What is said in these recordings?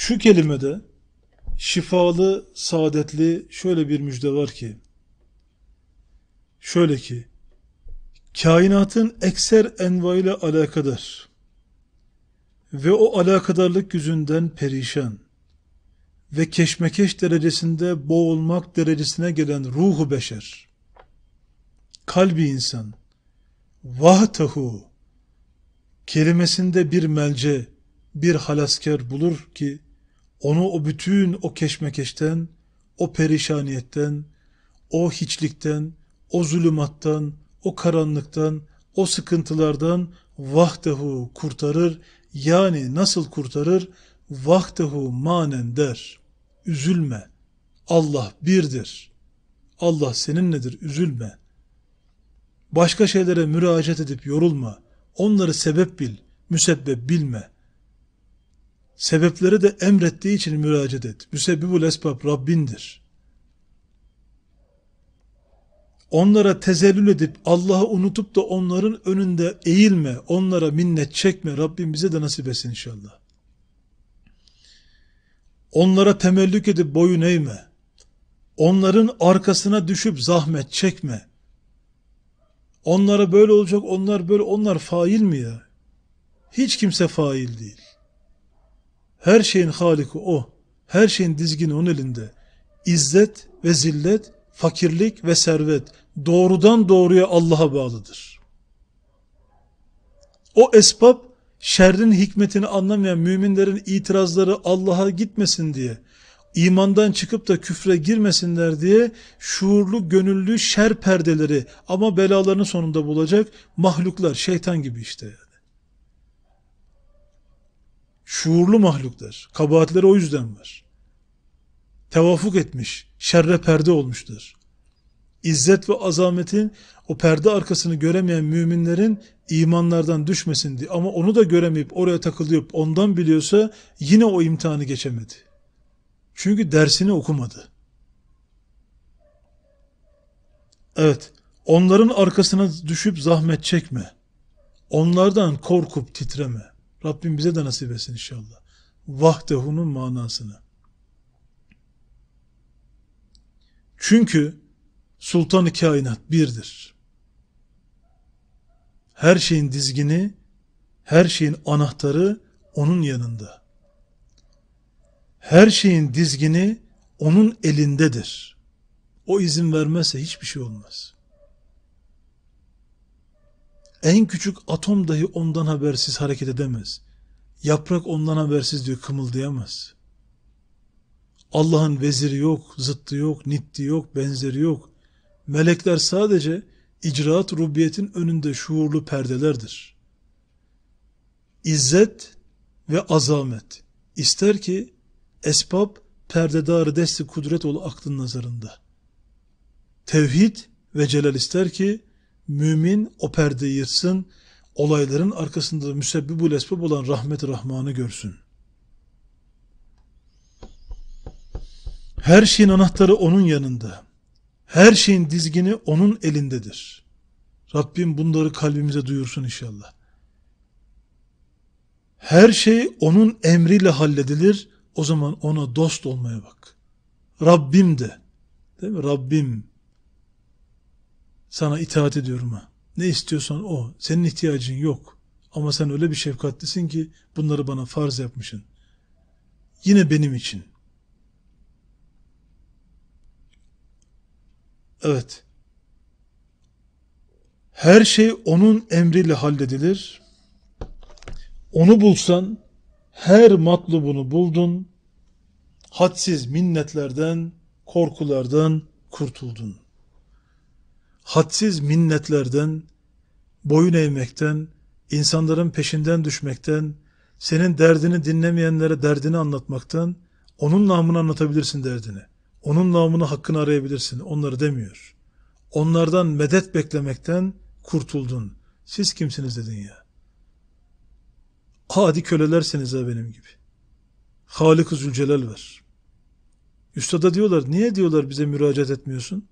Şu kelimede şifalı, saadetli şöyle bir müjde var ki, şöyle ki, kainatın ekser ile alakadar ve o alakadarlık yüzünden perişan ve keşmekeş derecesinde boğulmak derecesine gelen ruhu beşer, kalbi insan, vahtahu kelimesinde bir melce, bir halasker bulur ki, onu o bütün o keşmekeşten, o perişaniyetten, o hiçlikten, o zulümattan, o karanlıktan, o sıkıntılardan vahdehu kurtarır. Yani nasıl kurtarır? Vahdehu manen der. Üzülme. Allah birdir. Allah senin nedir? Üzülme. Başka şeylere müracaat edip yorulma. Onları sebep bil, müsebbep bilme sebepleri de emrettiği için müracaat et. Müsebbibul esbab Rabbindir. Onlara tezellül edip Allah'ı unutup da onların önünde eğilme, onlara minnet çekme. Rabbim bize de nasip etsin inşallah. Onlara temellük edip boyun eğme. Onların arkasına düşüp zahmet çekme. Onlara böyle olacak, onlar böyle, onlar fail mi ya? Hiç kimse fail değil. Her şeyin haliki o. Her şeyin dizgini onun elinde. İzzet ve zillet, fakirlik ve servet doğrudan doğruya Allah'a bağlıdır. O esbab şerrin hikmetini anlamayan müminlerin itirazları Allah'a gitmesin diye, imandan çıkıp da küfre girmesinler diye şuurlu gönüllü şer perdeleri ama belalarının sonunda bulacak mahluklar şeytan gibi işte yani. Şuurlu mahluklar. Kabahatleri o yüzden var. Tevafuk etmiş. Şerre perde olmuştur. İzzet ve azametin o perde arkasını göremeyen müminlerin imanlardan düşmesin diye ama onu da göremeyip oraya takılıyor ondan biliyorsa yine o imtihanı geçemedi. Çünkü dersini okumadı. Evet, onların arkasına düşüp zahmet çekme. Onlardan korkup titreme. Rabbim bize de nasip etsin inşallah. Vahdehunun manasını. Çünkü sultanı kainat birdir. Her şeyin dizgini, her şeyin anahtarı onun yanında. Her şeyin dizgini onun elindedir. O izin vermezse hiçbir şey olmaz. En küçük atom dahi ondan habersiz hareket edemez. Yaprak ondan habersiz diyor kımıldayamaz. Allah'ın veziri yok, zıttı yok, nitti yok, benzeri yok. Melekler sadece icraat rubiyetin önünde şuurlu perdelerdir. İzzet ve azamet. İster ki esbab perdedarı desti kudret ol aklın nazarında. Tevhid ve celal ister ki mümin o perdeyi yırtsın, olayların arkasında müsebbibul esbab olan rahmet rahmanı görsün. Her şeyin anahtarı onun yanında. Her şeyin dizgini onun elindedir. Rabbim bunları kalbimize duyursun inşallah. Her şey onun emriyle halledilir. O zaman ona dost olmaya bak. Rabbim de. Değil mi? Rabbim sana itaat ediyorum ha. Ne istiyorsan o. Senin ihtiyacın yok. Ama sen öyle bir şefkatlisin ki bunları bana farz yapmışsın. Yine benim için. Evet. Her şey onun emriyle halledilir. Onu bulsan her matlubunu buldun. Hadsiz minnetlerden, korkulardan kurtuldun hadsiz minnetlerden, boyun eğmekten, insanların peşinden düşmekten, senin derdini dinlemeyenlere derdini anlatmaktan, onun namını anlatabilirsin derdini. Onun namını hakkını arayabilirsin. Onları demiyor. Onlardan medet beklemekten kurtuldun. Siz kimsiniz dedin ya. Adi kölelersiniz ha benim gibi. Halik-ı Zülcelal var. Üstada diyorlar, niye diyorlar bize müracaat etmiyorsun?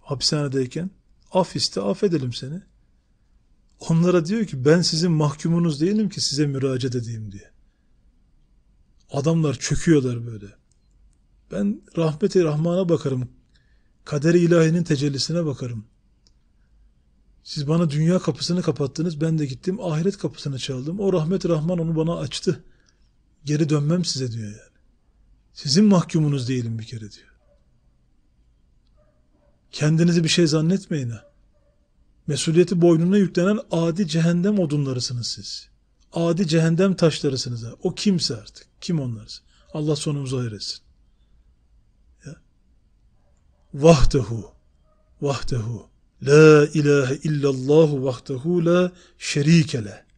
Hapishanedeyken. Afiste affedelim seni. Onlara diyor ki ben sizin mahkumunuz değilim ki size müracaat edeyim diye. Adamlar çöküyorlar böyle. Ben rahmeti rahmana bakarım. Kader-i ilahinin tecellisine bakarım. Siz bana dünya kapısını kapattınız. Ben de gittim ahiret kapısını çaldım. O rahmet rahman onu bana açtı. Geri dönmem size diyor yani. Sizin mahkumunuz değilim bir kere diyor. Kendinizi bir şey zannetmeyin Mesuliyeti boynuna yüklenen adi cehennem odunlarısınız siz. Adi cehennem taşlarısınız ha. O kimse artık. Kim onlarız? Allah sonumuzu hayır etsin. Ya. Vahdehu. Vahdehu. La ilahe illallahu vahdehu la şerike leh.